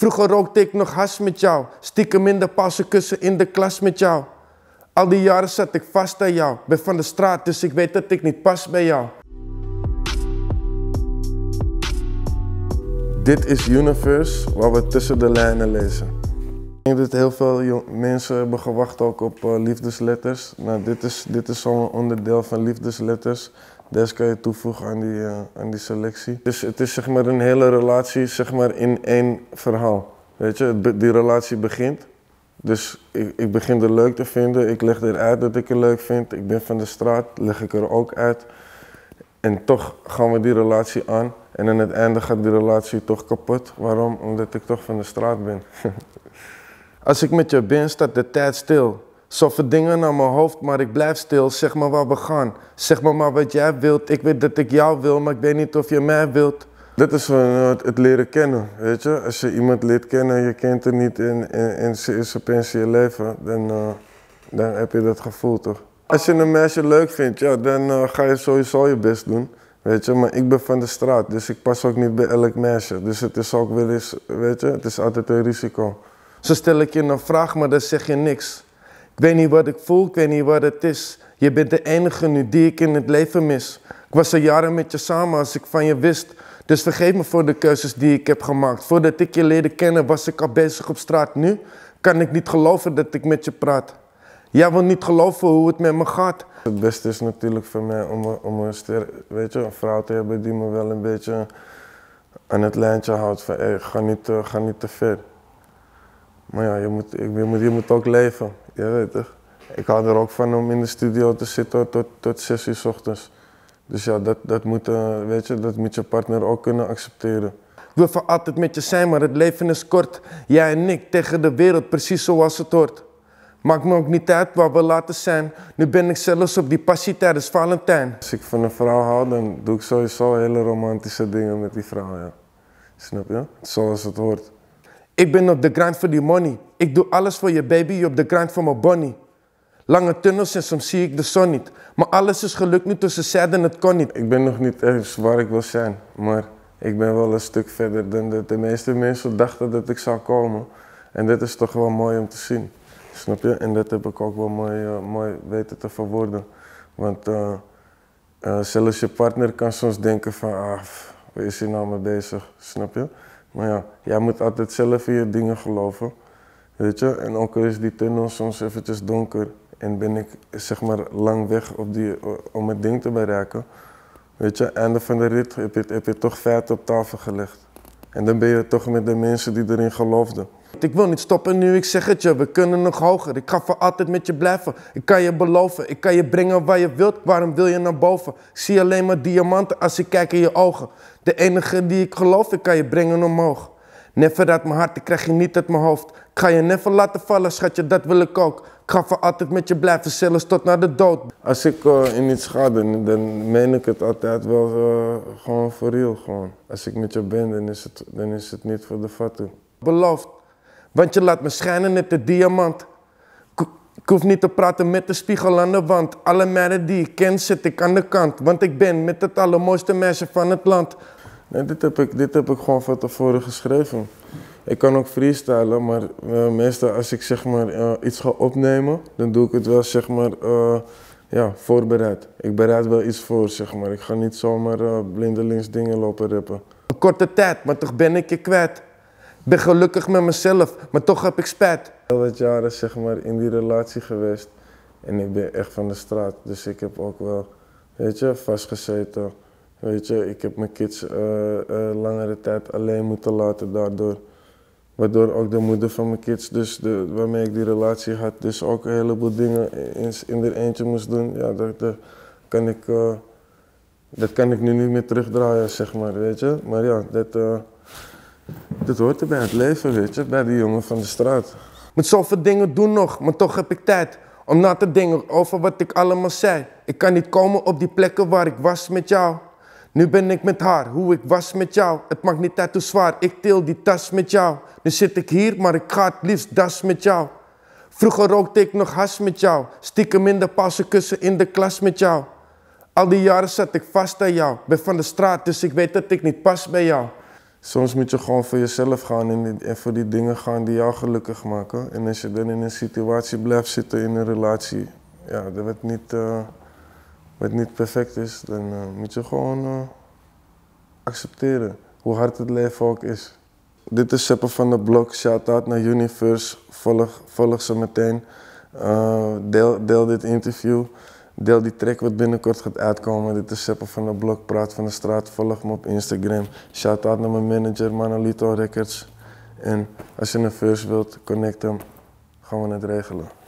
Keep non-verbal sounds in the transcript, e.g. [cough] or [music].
Vroeger rookte ik nog has met jou. Stiekem in de pauze kussen in de klas met jou. Al die jaren zat ik vast aan jou. Ben van de straat, dus ik weet dat ik niet pas bij jou. Dit is Universe, waar we tussen de lijnen lezen. Ik denk dat heel veel mensen hebben gewacht ook op eh, liefdesletters. Nou, dit is, dit is zo'n onderdeel van liefdesletters. Des kan je toevoegen aan die, eh, aan die selectie. Dus het is zeg maar een hele relatie zeg maar, in één verhaal. Weet je, die relatie begint. Dus ik, ik begin er leuk te vinden. Ik leg eruit dat ik het leuk vind. Ik ben van de straat, leg ik er ook uit. En toch gaan we die relatie aan. En aan het einde gaat die relatie toch kapot. Waarom? Omdat ik toch van de straat ben. [laughs] Als ik met je ben, staat de tijd stil. Zoveel dingen naar mijn hoofd, maar ik blijf stil. Zeg maar waar we gaan. Zeg maar maar wat jij wilt. Ik weet dat ik jou wil, maar ik weet niet of je mij wilt. Dit is het leren kennen, weet je. Als je iemand leert kennen, je kent hem niet in, in, in zijn pensioenleven, leven, dan, eh, dan heb je dat gevoel toch. Als je een meisje leuk vindt, ja, dan eh, ga je sowieso je best doen. Weet je, maar ik ben van de straat, dus ik pas ook niet bij elk meisje. Dus het is ook wel eens, weet je, het is altijd een risico. Zo stel ik je een vraag, maar dan zeg je niks. Ik weet niet wat ik voel, ik weet niet wat het is. Je bent de enige nu die ik in het leven mis. Ik was al jaren met je samen als ik van je wist. Dus vergeef me voor de keuzes die ik heb gemaakt. Voordat ik je leerde kennen was ik al bezig op straat. Nu kan ik niet geloven dat ik met je praat. Jij wil niet geloven hoe het met me gaat. Het beste is natuurlijk voor mij om, om een, weet je, een vrouw te hebben die me wel een beetje aan het lijntje houdt. ga, niet, ga niet te ver. Maar ja, je moet, je moet, je moet ook leven. Je weet toch? Ik hou er ook van om in de studio te zitten tot, tot uur s ochtends. Dus ja, dat, dat, moet, eh, weet je, dat moet je partner ook kunnen accepteren. Ik wil altijd met je zijn, maar het leven is kort. Jij en ik tegen de wereld, precies zoals het hoort. Maakt me ook niet uit wat we laten zijn. Nu ben ik zelfs op die passie tijdens Valentijn. Als ik van een vrouw hou, dan doe ik sowieso hele romantische dingen met die vrouw, ja. Snap je? Zoals het hoort. Ik ben op de grind voor die money. Ik doe alles voor je baby, op de grind voor mijn bonnie. Lange tunnels en soms zie ik de zon niet. Maar alles is gelukt nu tussen zij en het kon niet. Ik ben nog niet eens waar ik wil zijn. Maar ik ben wel een stuk verder dan de meeste mensen dachten dat ik zou komen. En dat is toch wel mooi om te zien. Snap je? En dat heb ik ook wel mooi, eh, mooi weten te verwoorden. Want eh, eh, zelfs je partner kan soms denken van, ah, wat is hier nou mee bezig? Snap je? Maar ja, jij moet altijd zelf in je dingen geloven. Weet je? En ook al is die tunnel soms eventjes donker en ben ik zeg maar lang weg op die, eh, om het ding te bereiken. Weet je, einde van de rit heb je, toch feiten op tafel gelegd. En dan ben je toch met de mensen die erin geloofden. Ik wil niet stoppen nu, ik zeg het je, we kunnen nog hoger. Ik ga voor altijd met je blijven. Ik kan je beloven, ik kan je brengen waar je wilt. Waarom wil je naar boven? Ik zie alleen maar diamanten als ik kijk in je ogen. De enige die ik geloof, ik kan je brengen omhoog. Never uit mijn hart, ik krijg je niet uit mijn hoofd. Ik ga je never laten vallen, schatje, dat wil ik ook. Ik ga voor altijd met je blijven, zelfs tot naar de dood. Als ik eh, in iets ga, dan, dan meen ik het altijd wel eh, gewoon voor real. Gewoon. Als ik met je ben, dan is het, dan is het niet voor de fatu. Beloofd. Want je laat me schijnen met de diamant. Ik hoef niet te praten met de spiegel aan de wand. Alle meiden die ik ken zit ik aan de kant. Want ik ben met het allermooiste meisje van het land. dit heb ik, dit heb ik gewoon van tevoren geschreven. Ik kan ook freestylen, maar eh, meestal als ik zeg maar eh, iets ga opnemen, dan doe ik het wel zeg maar eh, ja, voorbereid. Ik bereid wel iets voor zeg maar. Ik ga niet zomaar blindelings dingen lopen rippen. Een korte tijd, maar toch ben ik je kwijt ben gelukkig met mezelf, maar toch heb ik spijt. Heel wat jaren zeg maar in die relatie geweest en ik ben echt van de straat. Dus ik heb ook wel, weet je, vastgezeten. Weet je, ik heb mijn kids eh, eh, langere tijd alleen moeten laten daardoor. Waardoor ook de moeder van mijn kids, dus de, waarmee ik die relatie had, dus ook een heleboel dingen in, in de eentje moest doen. Ja, dat, dat kan ik, eh, dat kan ik nu niet meer terugdraaien, zeg maar, weet je. Maar ja, dat... Dat hoort bij het leven, weet je, bij die jongen van de straat. Met zoveel dingen doen nog, maar toch heb ik tijd om na te denken over wat ik allemaal zei. Ik kan niet komen op die plekken waar ik was met jou. Nu ben ik met haar, hoe ik was met jou. Het maakt niet uit hoe zwaar, ik til die tas met jou. Nu zit ik hier, maar ik ga het liefst das met jou. Vroeger rookte ik nog has met jou. Stiekem in de kussen in de klas met jou. Al die jaren zat ik vast aan jou. Ben van de straat, dus ik weet dat ik niet pas bij jou soms moet je gewoon voor jezelf gaan en, voor die dingen gaan die jou gelukkig maken. En als je dan in een situatie blijft zitten in een relatie, ja, dat wat niet, uh, wat niet perfect is, dan eh, moet je gewoon eh, accepteren hoe hard het leven ook is. Dit is Seppe van de Blok. Shout-out naar Universe. Volg, volg ze meteen. deel, deel dit interview. Deel die track wat binnenkort gaat uitkomen. Dit is Seppel van de Blok, Praat van de Straat. Volg me op Instagram. Shout-out naar mijn manager Manolito Records. En als je een verse wilt, connect hem. Gaan we het regelen.